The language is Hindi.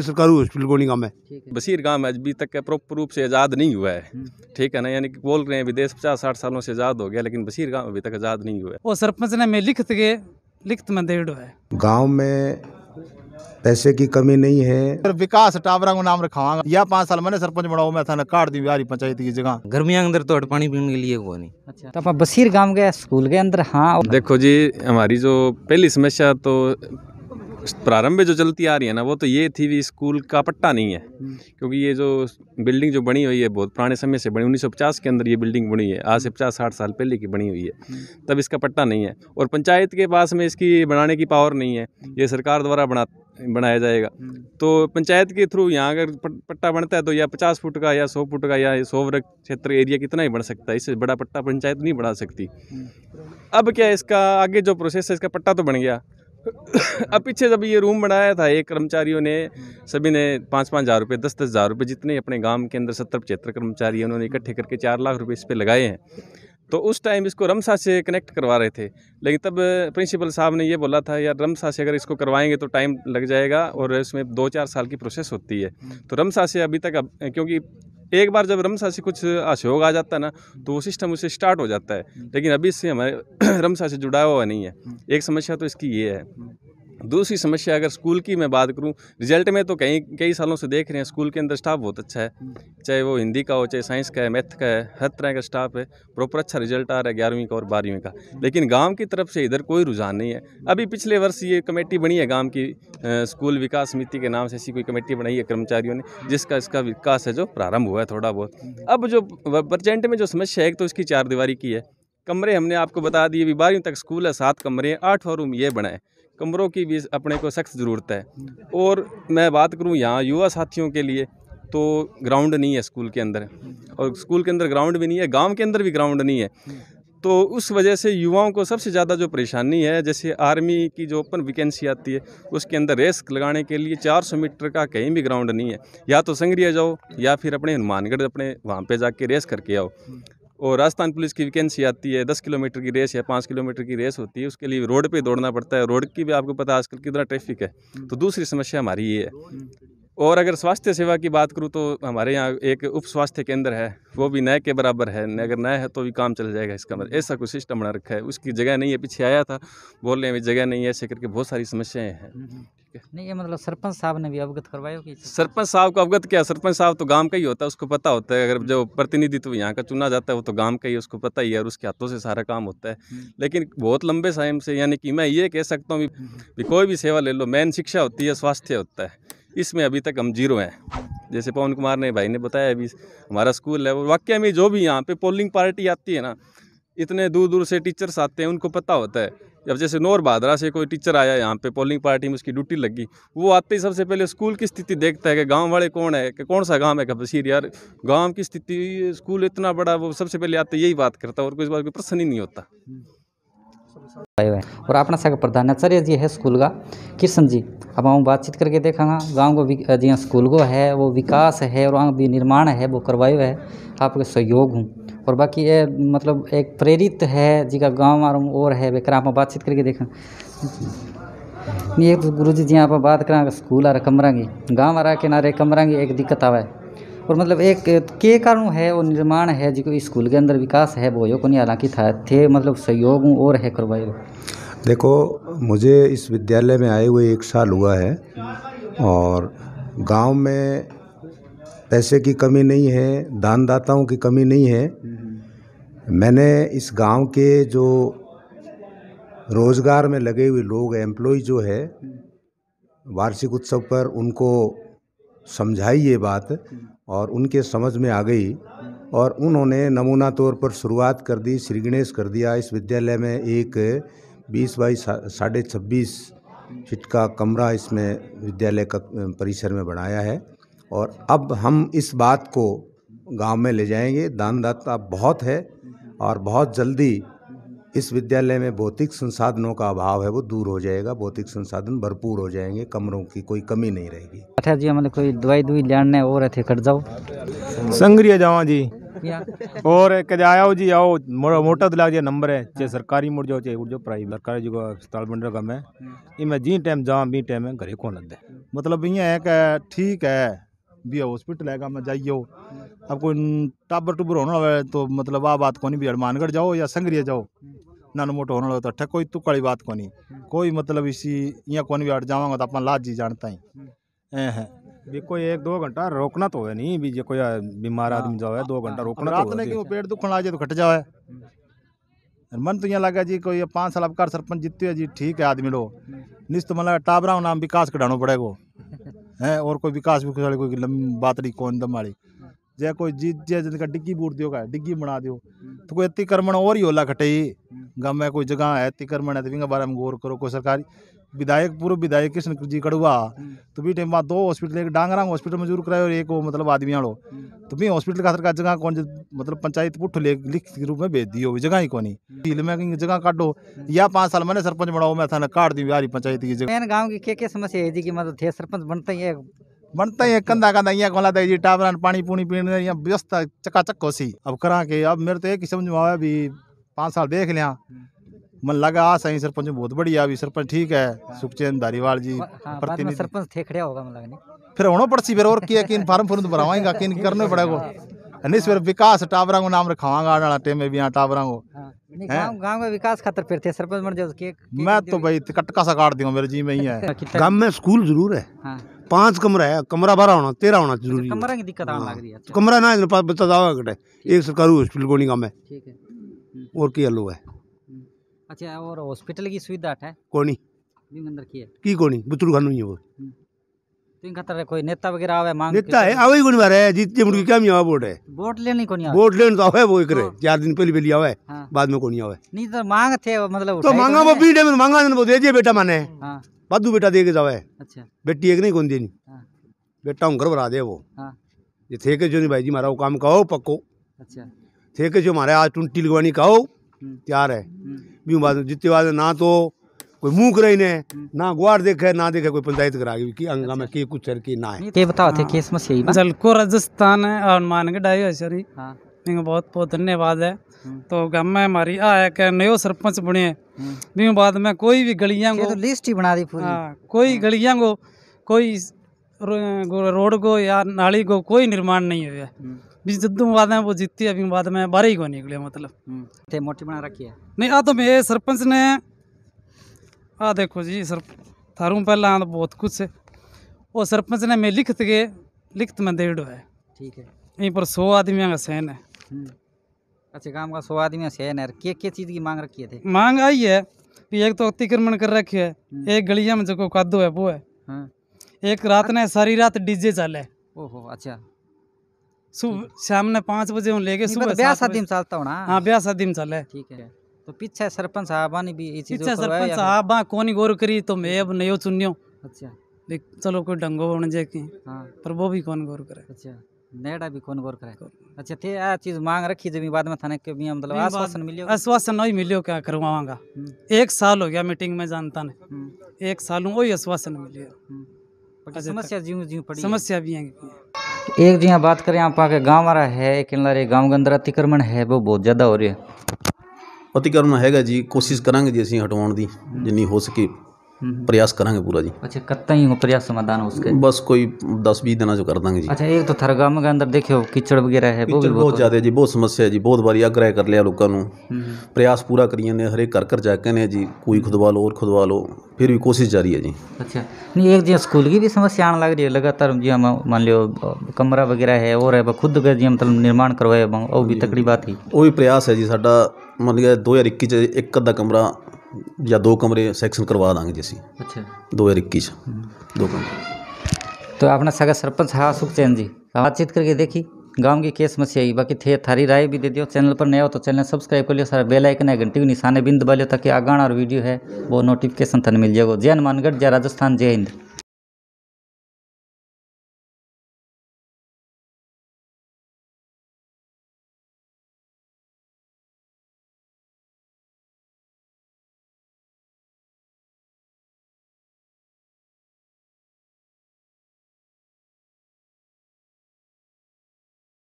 सरकारी हॉस्पिटल को नहीं काम है बसीर गांव अभी तक का प्रॉपर रूप से आज़ाद नहीं हुआ है हम्म। ठीक है ना यानी कि बोल रहे हैं विदेश पचास साठ सालों से आज़ाद हो गया लेकिन बसीर गांव अभी तक आज़ाद नहीं हुआ है वो सरपंच ने मैं लिखते गए लिखत में देड़ है गाँव में पैसे की कमी नहीं है विकास टावरा को नाम रखावा या पाँच साल मैंने सरपंच बनाओ मैं था काट दी बिहारी पंचायत की जगह गर्मिया अंदर तो पानी पीने के लिए वो नहीं अच्छा तो बसीर गांव गए स्कूल के अंदर हाँ देखो जी हमारी जो पहली समस्या तो प्रारंभ में जो चलती आ रही है ना वो तो ये थी भी स्कूल का पट्टा नहीं है हम्म। क्योंकि ये जो बिल्डिंग जो बनी हुई है बहुत पुराने समय से बनी 1950 के अंदर ये बिल्डिंग बनी है आज से पचास साठ साल पहले की बनी हुई है हम्म। तब इसका पट्टा नहीं है और पंचायत के पास में इसकी बनाने की पावर नहीं है हम्म। ये सरकार द्वारा बना बनाया जाएगा तो पंचायत के थ्रू यहाँ अगर पट्टा बनता है तो या पचास फुट का या सौ फुट का या सौ वर्ग क्षेत्र एरिया कितना ही बन सकता है इससे बड़ा पट्टा पंचायत नहीं बढ़ा सकती अब क्या इसका आगे जो प्रोसेस है इसका पट्टा तो बन गया अब पीछे जब ये रूम बनाया था एक कर्मचारियों ने सभी ने पाँच पाँच हज़ार रुपये दस दस हज़ार रुपये जितने अपने गांव के अंदर सत्तर पचहत्तर कर्मचारी हैं उन्होंने इकट्ठे करके चार लाख रुपये इस पर लगाए हैं तो उस टाइम इसको रमसा से कनेक्ट करवा रहे थे लेकिन तब प्रिंसिपल साहब ने ये बोला था यार रमसा से अगर इसको करवाएंगे तो टाइम लग जाएगा और इसमें दो चार साल की प्रोसेस होती है तो रमसा से अभी तक अब क्योंकि एक बार जब से कुछ असहयोग आ जाता है ना तो वो सिस्टम उसे स्टार्ट हो जाता है हम्म। लेकिन अभी इससे हमारे से जुड़ा हुआ नहीं है हम्म। एक समस्या तो इसकी ये है हम्म। दूसरी समस्या अगर स्कूल की मैं बात करूं रिजल्ट में तो कई कई सालों से देख रहे हैं स्कूल के अंदर स्टाफ बहुत अच्छा है हम्म। चाहे वो हिंदी का हो चाहे साइंस का है मैथ का है हर तरह का स्टाफ है प्रॉपर अच्छा रिजल्ट आ रहा है ग्यारहवीं का और बारहवीं का हम्म। लेकिन गाँव की तरफ से इधर कोई रुझान नहीं है अभी पिछले वर्ष ये कमेटी बनी है गाँव की स्कूल विकास समिति के नाम से ऐसी कोई कमेटी बनाई है कर्मचारियों ने हम्म। जिसका इसका विकास है जो प्रारंभ हुआ है थोड़ा बहुत अब जो प्रजेंट में जो समस्या है तो इसकी चार की है कमरे हमने आपको बता दिए अभी बारहवीं तक स्कूल है सात कमरे हैं और रूम ये बनाए कमरों की भी अपने को सख्त ज़रूरत है और मैं बात करूँ यहाँ युवा साथियों के लिए तो ग्राउंड नहीं है स्कूल के अंदर और स्कूल के अंदर ग्राउंड भी नहीं है गांव के अंदर भी ग्राउंड नहीं है तो उस वजह से युवाओं को सबसे ज़्यादा जो परेशानी है जैसे आर्मी की जो ओपन वैकेंसी आती है उसके अंदर रेस लगाने के लिए 400 मीटर का कहीं भी ग्राउंड नहीं है या तो संगरिया जाओ या फिर अपने हनुमानगढ़ अपने वहाँ पे जाके रेस करके आओ और राजस्थान पुलिस की वैकेंसी आती है दस किलोमीटर की रेस या पाँच किलोमीटर की रेस होती है उसके लिए रोड पे दौड़ना पड़ता है रोड की भी आपको पता है आजकल कितना ट्रैफिक है तो दूसरी समस्या हमारी ये है और अगर स्वास्थ्य सेवा की बात करूँ तो हमारे यहाँ एक उप स्वास्थ्य केंद्र है वो भी नए के बराबर है अगर नया है तो भी काम चल जाएगा इसका मतलब ऐसा कुछ सिस्टम बना रखा है उसकी जगह नहीं है पीछे आया था बोल रहे हैं जगह नहीं है ऐसे करके बहुत सारी समस्याएँ हैं नहीं ये मतलब सरपंच साहब ने भी अवगत करवाया कि सरपंच साहब को अवगत किया सरपंच साहब तो गांव का ही होता है उसको पता होता है अगर जो प्रतिनिधित्व तो यहाँ का चुना जाता है वो तो गांव का ही उसको पता ही है और उसके हाथों से सारा काम होता है हम्म। लेकिन बहुत लंबे समय से यानी कि मैं ये कह सकता हूँ भी हम्म। कोई भी सेवा ले लो मेन शिक्षा होती है स्वास्थ्य होता है इसमें अभी तक हम जीरो हैं जैसे पवन कुमार ने भाई ने बताया अभी हमारा स्कूल है वाक्य में जो भी यहाँ पे पोलिंग पार्टी आती है ना इतने दूर दूर से टीचर्स आते हैं उनको पता होता है जब जैसे नोर भादरा से कोई टीचर आया यहाँ पे पोलिंग पार्टी में उसकी ड्यूटी लगी वो आते ही सबसे पहले स्कूल की स्थिति देखता है कि गांव वाले कौन है कि कौन सा गांव है कबसीर यार गांव की स्थिति स्कूल इतना बड़ा वो सबसे पहले आते यही बात करता और कोई इस बात कोई प्रश्न ही नहीं होता और अपना सग प्रधान आचार्य जी है स्कूल का किशन जी अब हम बातचीत करके देखा गाँव को जी स्कूल को है वो विकास है और वहाँ भी निर्माण है वो करवायो है आपके सहयोग हूँ और बाकी ये मतलब एक प्रेरित है जी का गाँव और है बेकर आप बातचीत करके देखा ये तो गुरु जी जी आप बात करा स्कूल आ रहा कमरा गाँव आ रहा किनारे कमरा की एक दिक्कत आवा है और मतलब एक के कारण है वो निर्माण है जो स्कूल के अंदर विकास है वो योग हालांकि था थे मतलब सहयोग और है करवाए देखो मुझे इस विद्यालय में आए हुए एक साल हुआ है और गांव में पैसे की कमी नहीं है दानदाताओं की कमी नहीं है मैंने इस गांव के जो रोज़गार में लगे हुए लोग एम्प्लॉय जो है वार्षिक उत्सव पर उनको समझाई ये बात और उनके समझ में आ गई और उन्होंने नमूना तौर पर शुरुआत कर दी श्री गणेश कर दिया इस विद्यालय में एक बीस बाई साढ़े छब्बीस फिट का कमरा इसमें विद्यालय का परिसर में बनाया है और अब हम इस बात को गांव में ले जाएंगे दानदाता बहुत है और बहुत जल्दी इस विद्यालय में भौतिक संसाधनों का अभाव है वो दूर हो जाएगा भौतिक संसाधन भरपूर हो जाएंगे कमरों की कोई कमी नहीं रहेगी अच्छा जी मतलब कोई दवाई दुई लेने और थे कर जाओ संग्रिया जावा जी और आओ जी आओ मोटा दिला जी नंबर है चाहे सरकारी मुड़ जाओ चाहे उड़ जाओ प्राइवेट सरकारी जो अस्पताल बन रहा कम है मैं जी टाइम जाऊँ बी टाइम है घरे कौन लगता है मतलब इं है कि ठीक है भी हॉस्पिटल है जाइए हो अब कोई टाबर टूबर होना है तो मतलब आ बात कौन भी हनुमानगढ़ जाओ या संगरिया जाओ नानो मोटो होना तो अठे कोई तुक वाली बात कौन कोई मतलब इसी इं कौन भी हट जावगा तो अपना लाज जी जानता ही है भी कोई एक दो घंटा रोकना तो है नहीं भी जो कोई बीमार आदमी जाओ है दो हाँ। घंटा रोकना रात तो ने क्यों पेट दुखने आ जाए तो घट जाओ है मन तो यहाँ लगा जी कोई पाँच साल आपका सरपंच जीतते हो जी ठीक है आदमी लो निश्चित मतलब टाबरा नाम विकास कटाना पड़ेगा है और कोई विकास विकास वाली कोई बात नहीं कौन दम वाली जै कोई जीत जै जिनका डिग्गी बूट दियो का डिग्गी बना दियो हम्म। तो कोई अतिक्रमण और ही होला खटे हम्म। गाँव में कोई जगह है अतिक्रमण है तो बारे में गौर करो कोई सरकारी विधायक पूर्व विधायक कृष्ण जी कड़ुआ तो भी टाइम बाद दो हॉस्पिटल एक डांगरांग हॉस्पिटल में जरूर कराए और एक वो मतलब आदमी आड़ो तो भी हॉस्पिटल का जगह कौन मतलब पंचायत पुट ले लिखित के रूप में भेज दी दियो जगह ही कौन हिल हम्म। में कहीं जगह काटो या पाँच साल मैंने सरपंच बनाओ मैं थाना काट दी यारी पंचायत की जगह गाँव की क्या क्या समस्या है जी की मतलब थे सरपंच बनते ही बनता ही कंधा कंधा यहाँ खोला जी टावरान पानी पूनी पीने यहाँ चक्का चक्को सी अब करा के अब मेरे तो एक ही समझ में आया भी पाँच साल देख लिया हम्म। मन लगा आ सही सरपंच बहुत बढ़िया अभी सरपंच ठीक है सुखचैन धारीवाल जी हाँ, प्रतिनिधि सरपंच थे खड़े होगा मतलब फिर होना पड़सी फिर और किया कि फार्म फॉर्म तो भरावाएंगा कि करने पड़ेगा हाँ। नहीं फिर विकास टावरा को नाम रखावांगा आने वाला टाइम में भी यहाँ टावरा को हाँ, गांव का विकास खातर फिर थे सरपंच बन जाओ तो मैं तो भाई कटका सा काट दूंगा मेरे जी में ही है गांव में स्कूल जरूर है पांच कमरा है कमरा बारह होना तेरह होना अच्छा, जरूरी कमरा की दिक्कत आने लग रही है अच्छा। कमरा ना बच्चा दावा एक सरकारी हॉस्पिटल को नहीं काम है और क्या लो है अच्छा और हॉस्पिटल की सुविधा है कोनी बिंग की है की कोनी बुतरू खानू है वो हम्म। तीन तो खतर कोई नेता वगैरह आवे मांग नेता है आवे कोनी मारे जीत जे मुड़ के क्या आवे वोट है वोट लेनी कोनी आवे वोट लेन तो आवे वो करे हाँ। चार दिन पहले पहले आवे हाँ। बाद में कोनी आवे नहीं तो मांग थे मतलब तो, तो मांगा वो बीडे में मांगा ने वो दे दिए बेटा माने हां बादू बेटा दे के जावे अच्छा बेटी एक नहीं कोनी देनी हां बेटा हूं घर भरा दे वो हां ये थे के जो नहीं भाई जी मारा वो काम कहो पक्को अच्छा थे के जो मारे आज टुंटी लगवानी कहो तैयार है बी हम्म। बात जितने बात ना तो कोई मुंह कर हम्म। ना गुआर देखे ना देखे कोई पंचायत करा गई की अंगा में अच्छा। की कुछ की ना है के बताओ थे केस में सही जल को राजस्थान है और मानगढ़ आई है सॉरी इनका हाँ। बहुत बहुत धन्यवाद है हम्म। तो गम में हमारी आया के नयो सरपंच बने बी बाद में कोई भी गलियां को तो लिस्ट ही बना दी पूरी हाँ, कोई हाँ। गलियां को कोई रोड को या नाली को कोई निर्माण नहीं हुआ बीच जद्दू में वो जीती अभी बाद में बारह ही को निकले मतलब हम्म। मोटी बना रखी है नहीं आ तो सरपंच ने आ देखो जी सर थारू तो बहुत कुछ है वो सरपंच ने मैं लिखत लिखत में है ठीक है यहीं पर सौ आदमियों का सहन है हम्म। अच्छा गांव का सौ आदमी सहन है क्या क्या चीज़ की मांग रखी है मांग आई है कि एक तो अतिक्रमण कर रखी है हम्म। एक गलिया में जो कादो है वो है हाँ। एक रात हाँ। ने सारी रात डीजे चाले ओहो अच्छा सुबह शाम ने पाँच बजे हूँ लेके सुबह ब्याह शादी में चलता हूँ हाँ ब्याह शादी में चले ठीक है तो पीछे सरपंच साहबा ने भी ये पीछे सरपंच साहबा कोनी गौर करी तो मैं अब नयो चुनियो अच्छा देख चलो कोई ढंगो बन जाए की हाँ पर वो भी कौन गौर करे अच्छा नेड़ा भी कौन गौर करे अच्छा थे आ चीज मांग रखी जब बाद में थाने के भी मतलब आश्वासन मिलियो आश्वासन नहीं मिलियो क्या करवाऊंगा हम्म। एक साल हो गया मीटिंग में जानता ने हम्म। एक साल हूँ वही आश्वासन मिलियो हम्म। समस्या जीव जीव पड़ी समस्या भी है एक जी बात करें आप आके गाँव वाला है कि गाँव के अंदर अतिक्रमण है वो बहुत ज़्यादा हो रहा है ਅਤੀਕਰਮ ਹੈਗਾ ਜੀ ਕੋਸ਼ਿਸ਼ ਕਰਾਂਗੇ ਜੀ ਅਸੀਂ ਹਟਾਉਣ ਦੀ ਜਿੰਨੀ ਹੋ ਸਕੇ हम्म। प्रयास करांगे पूरा जी अच्छा कितना ही प्रयास समाधान उसके बस कोई दस बीस दिन जो कर देंगे जी अच्छा एक तो थरगाम के अंदर देखियो कीचड़ वगैरह है बहुत ज्यादा जी बहुत समस्या है जी बहुत बारी आग्रह कर लिया लोगों हम्म। प्रयास पूरा करिए ने हरेक घर घर जाके ने जी कोई हम्म। खुदवा लो और खुदवा लो फिर भी कोशिश जारी है जी अच्छा नहीं एक जी स्कूल की भी समस्या आने लग रही है लगातार जी हम मान लियो कमरा वगैरह है और है खुद का जी मतलब निर्माण करवाए वो भी तकड़ी बात ही वो भी प्रयास है जी मान लिया दो हज़ार इक्की एक अद्धा कमरा या दो कमरे सेक्शन करवा देंगे जैसी अच्छा दो हज़ार इक्कीस दो कमरे तो आपने सगा सरपंच हाँ सुखचैन जी बातचीत करके देखी गांव की क्या समस्या है बाकी थे थारी राय भी दे दियो चैनल पर नया हो तो चैनल सब्सक्राइब कर लियो सारा बेल आइकन है घंटी निशाने बिंद बाले ताकि आगान और वीडियो है वो नोटिफिकेशन थन मिल जाएगा जय हनुमानगढ़ जय राजस्थान जय हिंद